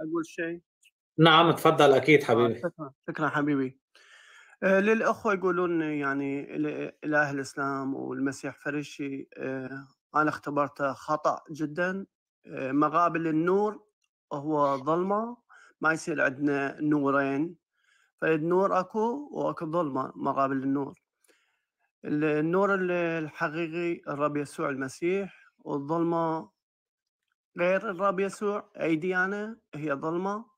اقول شيء نعم تفضل اكيد آه، حبيبي شكرا حبيبي آه، للاخوه يقولون يعني اله الاسلام والمسيح فريشي آه، انا اختبرته خطا جدا مقابل النور هو ظلمه ما يصير عندنا نورين فالنور اكو واكو ظلمه مقابل النور النور الحقيقي الرب يسوع المسيح والظلمه غير الرب يسوع أيدي أنا هي ظلمة